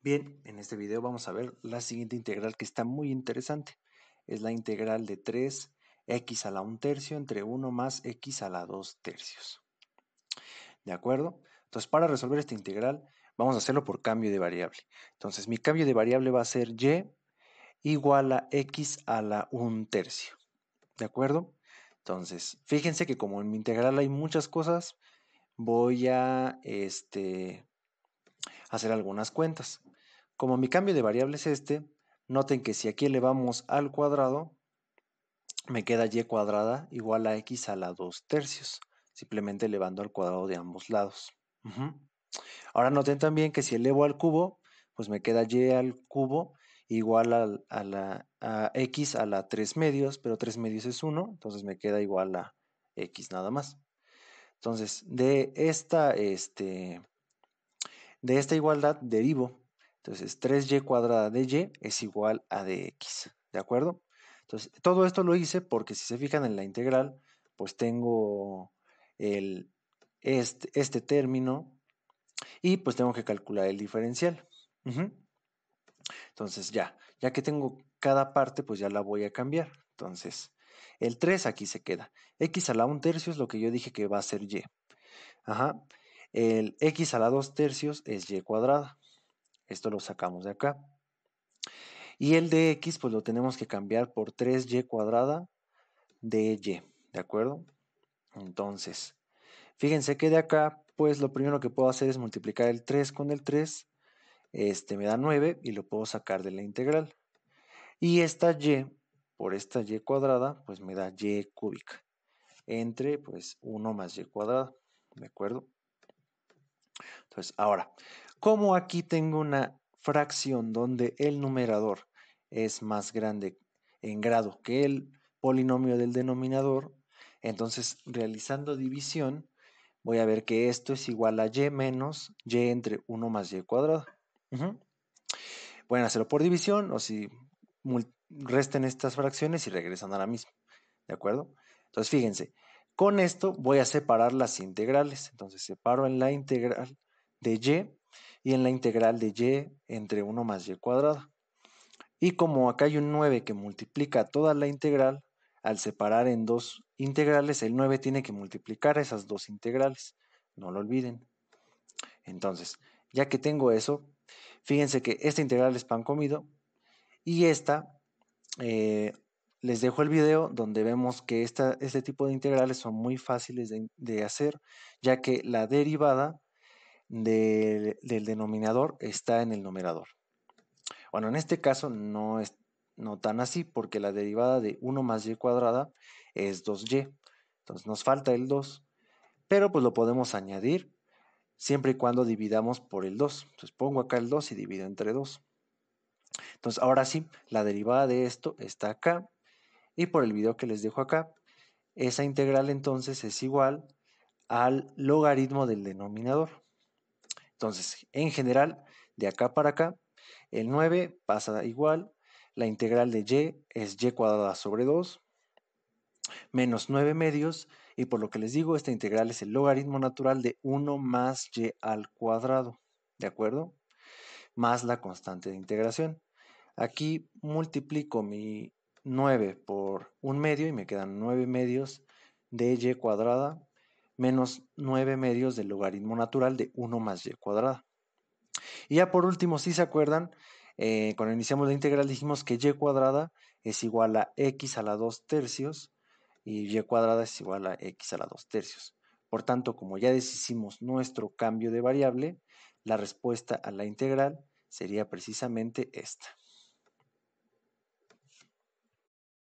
Bien, en este video vamos a ver la siguiente integral que está muy interesante. Es la integral de 3x a la 1 tercio entre 1 más x a la 2 tercios. ¿De acuerdo? Entonces, para resolver esta integral, vamos a hacerlo por cambio de variable. Entonces, mi cambio de variable va a ser y igual a x a la 1 tercio. ¿De acuerdo? Entonces, fíjense que como en mi integral hay muchas cosas, voy a este, hacer algunas cuentas. Como mi cambio de variable es este, noten que si aquí elevamos al cuadrado, me queda y cuadrada igual a x a la 2 tercios, simplemente elevando al cuadrado de ambos lados. Ahora noten también que si elevo al cubo, pues me queda y al cubo igual a, la x a la 3 medios, pero 3 medios es 1, entonces me queda igual a x nada más. Entonces, de esta, este, de esta igualdad derivo entonces, 3y cuadrada de y es igual a dx, ¿de acuerdo? Entonces, todo esto lo hice porque si se fijan en la integral, pues tengo el, este, este término y pues tengo que calcular el diferencial. Entonces, ya, ya que tengo cada parte, pues ya la voy a cambiar. Entonces, el 3 aquí se queda. X a la 1 tercio es lo que yo dije que va a ser Y. Ajá. El X a la 2 tercios es Y cuadrada. Esto lo sacamos de acá. Y el de x, pues lo tenemos que cambiar por 3y cuadrada de y, ¿de acuerdo? Entonces, fíjense que de acá, pues lo primero que puedo hacer es multiplicar el 3 con el 3. Este me da 9 y lo puedo sacar de la integral. Y esta y por esta y cuadrada, pues me da y cúbica. Entre, pues, 1 más y cuadrada, ¿de acuerdo? Entonces, ahora, como aquí tengo una fracción donde el numerador es más grande en grado que el polinomio del denominador, entonces realizando división, voy a ver que esto es igual a y menos y entre 1 más y cuadrado. Pueden hacerlo por división o si resten estas fracciones y regresan a la misma. ¿De acuerdo? Entonces, fíjense, con esto voy a separar las integrales. Entonces separo en la integral de y y en la integral de y entre 1 más y cuadrada. Y como acá hay un 9 que multiplica toda la integral, al separar en dos integrales, el 9 tiene que multiplicar esas dos integrales. No lo olviden. Entonces, ya que tengo eso, fíjense que esta integral es pan comido y esta eh, les dejo el video donde vemos que este tipo de integrales son muy fáciles de, hacer, ya que la derivada del, denominador está en el numerador. Bueno, en este caso no es no tan así, porque la derivada de 1 más y cuadrada es 2y. Entonces nos falta el 2, pero pues lo podemos añadir siempre y cuando dividamos por el 2. Entonces pongo acá el 2 y divido entre 2. Entonces ahora sí, la derivada de esto está acá y por el video que les dejo acá. Esa integral entonces es igual al logaritmo del denominador. Entonces, en general, de acá para acá, el 9 pasa igual, la integral de y es y cuadrada sobre 2, menos 9 medios, y por lo que les digo, esta integral es el logaritmo natural de 1 más y al cuadrado, ¿de acuerdo? Más la constante de integración. Aquí multiplico mi 9 por un medio y me quedan 9 medios de y cuadrada menos 9 medios del logaritmo natural de 1 más y cuadrada. Y ya por último, si se acuerdan, eh, cuando iniciamos la integral dijimos que y cuadrada es igual a x a la 2 tercios y y cuadrada es igual a x a la 2 tercios. Por tanto, como ya decidimos nuestro cambio de variable, la respuesta a la integral sería precisamente esta.